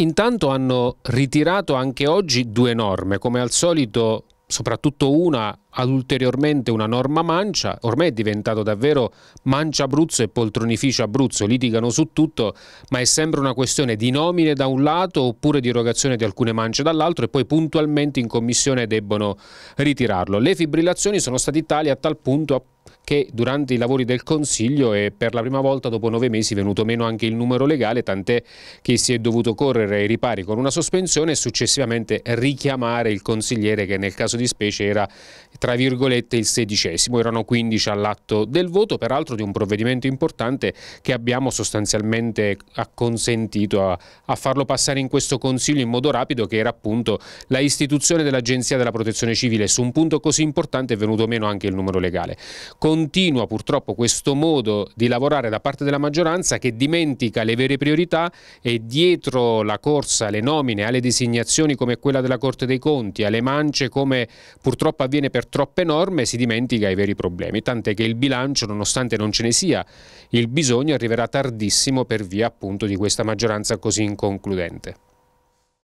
Intanto hanno ritirato anche oggi due norme, come al solito soprattutto una ad ulteriormente una norma mancia, ormai è diventato davvero mancia Abruzzo e poltronificio Abruzzo, litigano su tutto, ma è sempre una questione di nomine da un lato oppure di erogazione di alcune mance dall'altro e poi puntualmente in commissione debbono ritirarlo. Le fibrillazioni sono state tali a tal punto che durante i lavori del Consiglio e per la prima volta dopo nove mesi è venuto meno anche il numero legale, tant'è che si è dovuto correre ai ripari con una sospensione e successivamente richiamare il consigliere che nel caso di specie era tra virgolette il sedicesimo, erano 15 all'atto del voto, peraltro di un provvedimento importante che abbiamo sostanzialmente acconsentito a, a farlo passare in questo Consiglio in modo rapido che era appunto la istituzione dell'Agenzia della Protezione Civile, su un punto così importante è venuto meno anche il numero legale. Continua purtroppo questo modo di lavorare da parte della maggioranza che dimentica le vere priorità e dietro la corsa alle nomine, alle designazioni come quella della Corte dei Conti, alle mance come purtroppo avviene per troppe norme si dimentica i veri problemi, tant'è che il bilancio, nonostante non ce ne sia il bisogno, arriverà tardissimo per via appunto di questa maggioranza così inconcludente.